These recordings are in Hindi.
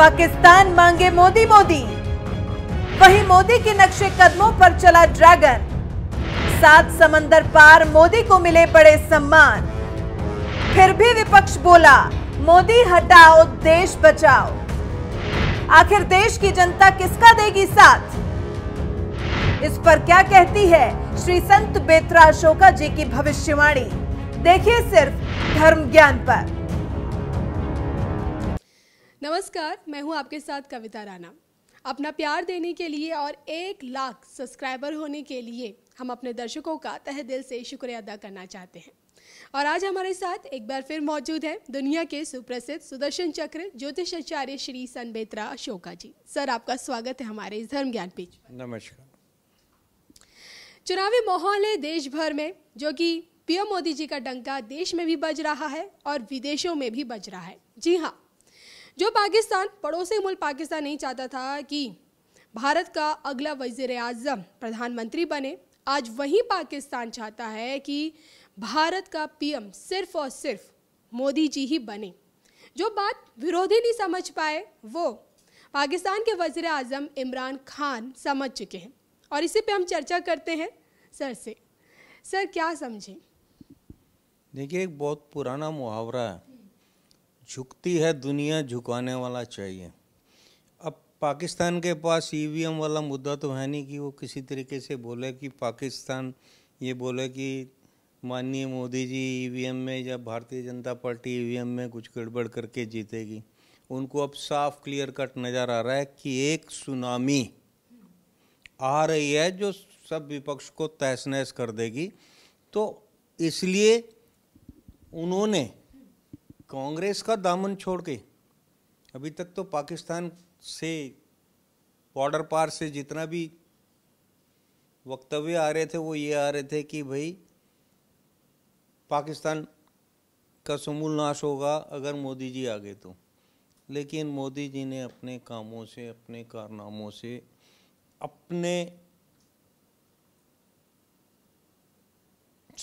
पाकिस्तान मांगे मोदी मोदी वही मोदी के नक्शे कदमों पर चला ड्रैगन सात समंदर पार मोदी को मिले बड़े सम्मान फिर भी विपक्ष बोला मोदी हटाओ देश बचाओ आखिर देश की जनता किसका देगी साथ इस पर क्या कहती है श्री संत बेतरा अशोका जी की भविष्यवाणी देखिए सिर्फ धर्म ज्ञान पर नमस्कार मैं हूं आपके साथ कविता राणा अपना प्यार देने के लिए और एक लाख सब्सक्राइबर होने के लिए हम अपने दर्शकों का तह दिल से शुक्रिया अदा करना चाहते हैं और आज हमारे साथ एक बार फिर मौजूद है दुनिया के सुप्रसिद्ध सुदर्शन चक्र ज्योतिषाचार्य श्री सनबेत्रा अशोका जी सर आपका स्वागत है हमारे इस धर्म ज्ञान पीठ नमस्कार चुनावी माहौल है देश भर में जो कि पीएम मोदी जी का डंका देश में भी बज रहा है और विदेशों में भी बज रहा है जी हाँ जो पाकिस्तान पड़ोसी मुल्क पाकिस्तान नहीं चाहता था कि भारत का अगला वजीर अजम प्रधानमंत्री बने आज वही पाकिस्तान चाहता है कि भारत का पीएम सिर्फ और सिर्फ मोदी जी ही बने जो बात विरोधी नहीं समझ पाए वो पाकिस्तान के वजीर अजम इमरान खान समझ चुके हैं और इसी पे हम चर्चा करते हैं सर से सर क्या समझे देखिए एक बहुत पुराना मुहावरा है झुकती है दुनिया झुकाने वाला चाहिए अब पाकिस्तान के पास ईवीएम वाला मुद्दा तो है नहीं कि वो किसी तरीके से बोले कि पाकिस्तान ये बोले कि माननीय मोदी जी ईवीएम में या भारतीय जनता पार्टी ईवीएम में कुछ गड़बड़ करके जीतेगी उनको अब साफ क्लियर कट नज़र आ रहा है कि एक सुनामी आ रही है जो सब विपक्ष को तहस नहस कर देगी तो इसलिए उन्होंने कांग्रेस का दामन छोड़ के अभी तक तो पाकिस्तान से बॉर्डर पार से जितना भी वक्तव्य आ रहे थे वो ये आ रहे थे कि भाई पाकिस्तान का समूल नाश होगा अगर मोदी जी आ गए तो लेकिन मोदी जी ने अपने कामों से अपने कारनामों से अपने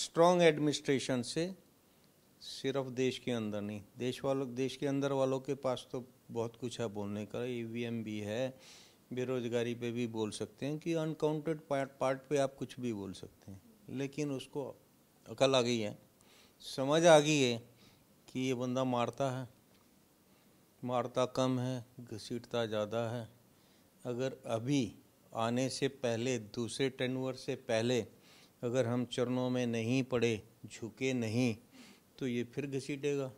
स्ट्रॉन्ग एडमिनिस्ट्रेशन से सिर्फ देश के अंदर नहीं देश वालों देश के अंदर वालों के पास तो बहुत कुछ है बोलने का ई e भी है बेरोजगारी पे भी बोल सकते हैं कि अनकाउंटेड पार्ट पार्ट पे आप कुछ भी बोल सकते हैं लेकिन उसको अकल आ गई है समझ आ गई है कि ये बंदा मारता है मारता कम है घसीटता ज़्यादा है अगर अभी आने से पहले दूसरे टेनवर से पहले अगर हम चरणों में नहीं पड़े झुके नहीं तो ये फिर घसीटेगा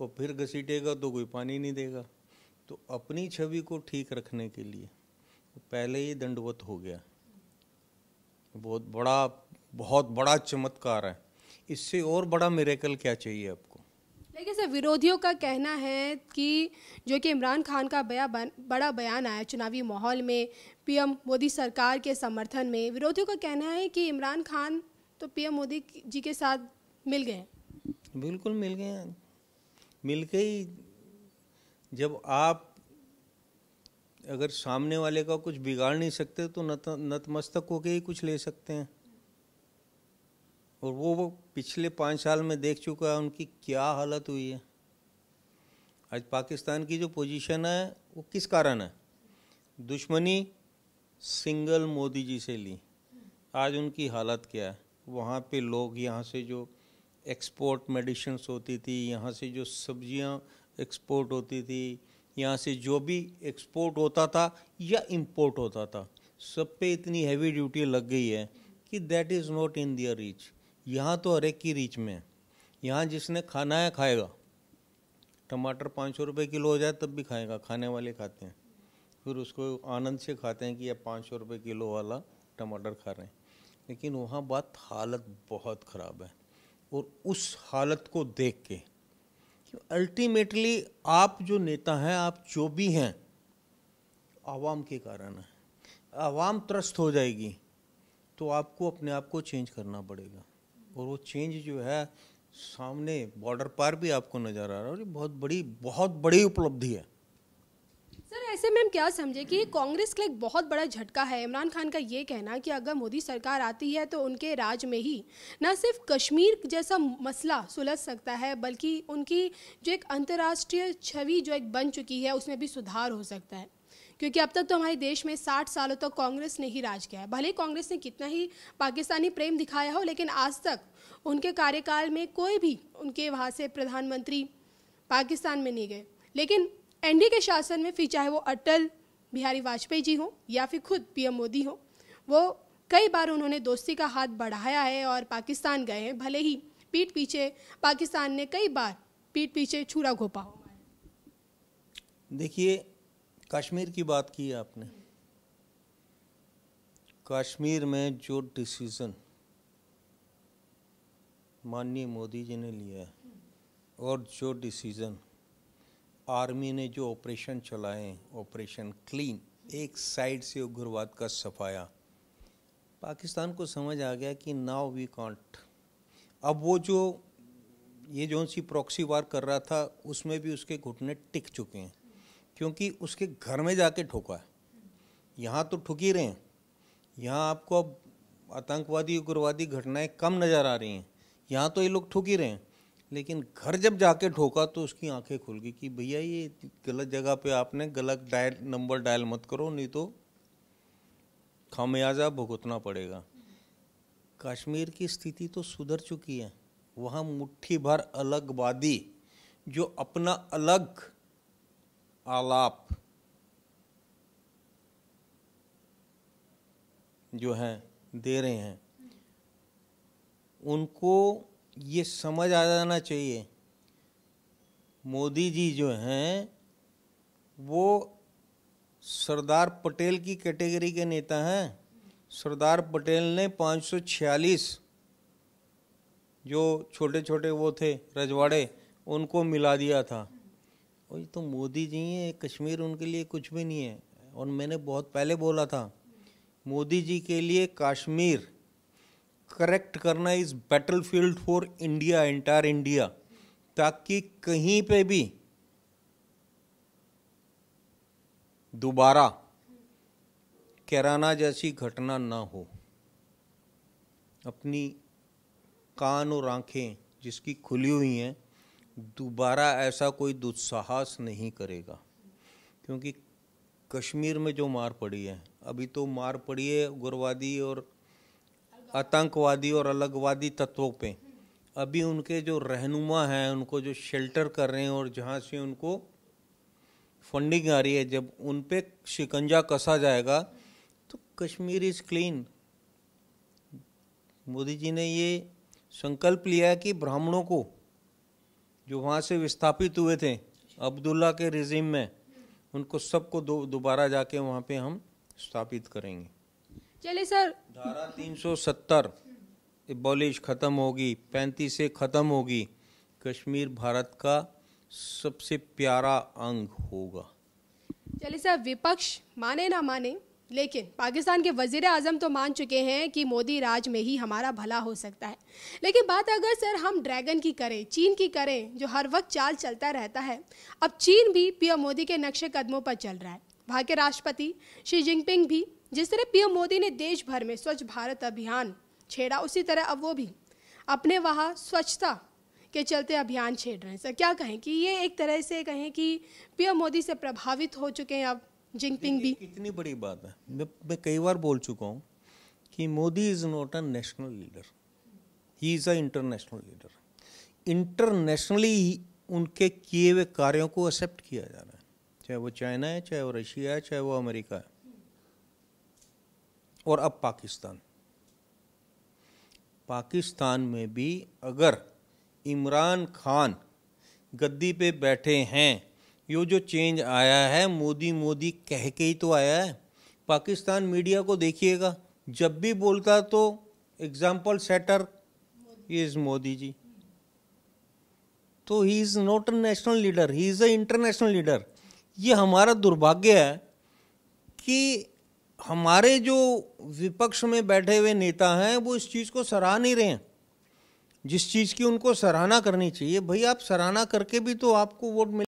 और फिर घसीटेगा तो कोई पानी नहीं देगा तो अपनी छवि को ठीक रखने के लिए पहले ही दंडवत हो गया बहुत बड़ा बहुत बड़ा चमत्कार है इससे और बड़ा मेरेकल क्या चाहिए आपको लेकिन सर विरोधियों का कहना है कि जो कि इमरान खान का बया बन, बड़ा बयान आया चुनावी माहौल में पीएम मोदी सरकार के समर्थन में विरोधियों का कहना है कि इमरान खान तो पीएम मोदी जी के साथ मिल गए बिल्कुल मिल गए मिल के ही जब आप अगर सामने वाले का कुछ बिगाड़ नहीं सकते तो नत नतमस्तक होके ही कुछ ले सकते हैं और वो वो पिछले पाँच साल में देख चुका है उनकी क्या हालत हुई है आज पाकिस्तान की जो पोजीशन है वो किस कारण है दुश्मनी सिंगल मोदी जी से ली आज उनकी हालत क्या है वहाँ पे लोग यहाँ से जो एक्सपोर्ट मेडिसन्स होती थी यहाँ से जो सब्जियाँ एक्सपोर्ट होती थी यहाँ से जो भी एक्सपोर्ट होता था या इम्पोर्ट होता था सब पे इतनी हैवी ड्यूटी लग गई है कि that is not in their reach यहाँ तो हर एक की रीच में है यहाँ जिसने खाना है खाएगा टमाटर पाँच सौ रुपये किलो हो जाए तब भी खाएगा खाने वाले खाते हैं फिर उसको आनंद से खाते हैं कि यह पाँच सौ रुपये किलो वाला टमाटर खा रहे हैं लेकिन वहाँ बात हालत बहुत ख़राब है और उस हालत को देख के अल्टीमेटली आप जो नेता हैं आप जो भी हैं आवाम के कारण है आवाम त्रस्त हो जाएगी तो आपको अपने आप को चेंज करना पड़ेगा और वो चेंज जो है सामने बॉर्डर पार भी आपको नज़र आ रहा है और ये बहुत बड़ी बहुत बड़ी उपलब्धि है सर ऐसे में हम क्या समझे कि कांग्रेस का एक बहुत बड़ा झटका है इमरान खान का ये कहना कि अगर मोदी सरकार आती है तो उनके राज में ही न सिर्फ कश्मीर जैसा मसला सुलझ सकता है बल्कि उनकी जो एक अंतर्राष्ट्रीय छवि जो एक बन चुकी है उसमें भी सुधार हो सकता है क्योंकि अब तक तो हमारे देश में 60 सालों तक तो कांग्रेस ने ही राज किया है भले कांग्रेस ने कितना ही पाकिस्तानी प्रेम दिखाया हो लेकिन आज तक उनके कार्यकाल में कोई भी उनके वहाँ से प्रधानमंत्री पाकिस्तान में नहीं गए लेकिन एनडीए के शासन में फिर चाहे वो अटल बिहारी वाजपेयी जी हों या फिर खुद पीएम मोदी हों वो कई बार उन्होंने दोस्ती का हाथ बढ़ाया है और पाकिस्तान गए हैं भले ही पीठ पीछे पाकिस्तान ने कई बार पीठ पीछे छुरा घोपा हो देखिए कश्मीर की बात की आपने कश्मीर में जो डिसीज़न माननीय मोदी जी ने लिया है और जो डिसीज़न आर्मी ने जो ऑपरेशन चलाए ऑपरेशन क्लीन एक साइड से उग्रवाद का सफाया पाकिस्तान को समझ आ गया कि नाव वी कॉन्ट अब वो जो ये जो सी प्रॉक्सी वार कर रहा था उसमें भी उसके घुटने टिक चुके हैं क्योंकि उसके घर में जाके ठोका है यहाँ तो ठुक ही रहे हैं यहाँ आपको अब आतंकवादी उग्रवादी घटनाएं कम नज़र आ रही हैं यहाँ तो ये लोग ठुक ही रहे हैं लेकिन घर जब जाके ठोका तो उसकी आंखें खुल गई कि भैया ये गलत जगह पे आपने गलत डायल नंबर डायल मत करो नहीं तो खामियाजा भुगतना पड़ेगा कश्मीर की स्थिति तो सुधर चुकी है वहाँ मुट्ठी भर अलगवादी जो अपना अलग आलाप जो हैं दे रहे हैं उनको ये समझ आ जाना चाहिए मोदी जी जो हैं वो सरदार पटेल की कैटेगरी के नेता हैं सरदार पटेल ने 546 जो छोटे छोटे वो थे रजवाड़े उनको मिला दिया था और तो मोदी जी हैं कश्मीर उनके लिए कुछ भी नहीं है और मैंने बहुत पहले बोला था मोदी जी के लिए कश्मीर करेक्ट करना इस battlefield for India entire India ताकि कहीं पे भी दोबारा कैराना जैसी घटना ना हो अपनी कान और आंखें जिसकी खुली हुई हैं दोबारा ऐसा कोई दुस्साहस नहीं करेगा क्योंकि कश्मीर में जो मार पड़ी है अभी तो मार पड़ी है उग्रवादी और आतंकवादी और अलगवादी तत्वों पे अभी उनके जो रहनुमा हैं उनको जो शेल्टर कर रहे हैं और जहाँ से उनको फंडिंग आ रही है जब उन पर शिकंजा कसा जाएगा तो कश्मीर इज़ क्लीन मोदी जी ने ये संकल्प लिया है कि ब्राह्मणों को जो वहाँ से विस्थापित हुए थे अब्दुल्ला के रिजिम में उनको सबको दोबारा जाके वहाँ पे हम स्थापित करेंगे चलिए सर धारा तीन सौ सत्तर बॉलिश ख़त्म होगी पैंतीस से ख़त्म होगी कश्मीर भारत का सबसे प्यारा अंग होगा चलिए सर विपक्ष माने ना माने लेकिन पाकिस्तान के वजीर आजम तो मान चुके हैं कि मोदी राज में ही हमारा भला हो सकता है लेकिन बात अगर सर हम ड्रैगन की करें चीन की करें जो हर वक्त चाल चलता रहता है अब चीन भी पीएम मोदी के नक्शे कदमों पर चल रहा है वहाँ के राष्ट्रपति शी जिनपिंग भी जिस तरह पीएम मोदी ने देश भर में स्वच्छ भारत अभियान छेड़ा उसी तरह अब वो भी अपने वहाँ स्वच्छता के चलते अभियान छेड़ रहे हैं सर क्या कहें कि ये एक तरह से कहें कि पीएम मोदी से प्रभावित हो चुके हैं अब जिनपिंग भी इतनी बड़ी बात है मैं, मैं कई बार बोल चुका हूँ कि Modi is not a national leader he is a international leader internationally उनके किए हुए कार्यों को एक्सेप्ट किया जा रहा है चाहे वो चाइना है चाहे वो रशिया है चाहे वो अमेरिका है और अब पाकिस्तान पाकिस्तान में भी अगर इमरान खान गद्दी पे बैठे हैं यो जो चेंज आया है मोदी मोदी कह के ही तो आया है पाकिस्तान मीडिया को देखिएगा जब भी बोलता तो example setter is Modi ji तो he is not a national leader he is a international leader ये हमारा दुर्भाग्य है कि हमारे जो विपक्ष में बैठे हुए नेता हैं वो इस चीज़ को सराह नहीं रहे हैं जिस चीज़ की उनको सराहना करनी चाहिए भाई आप सराहना करके भी तो आपको वोट मिल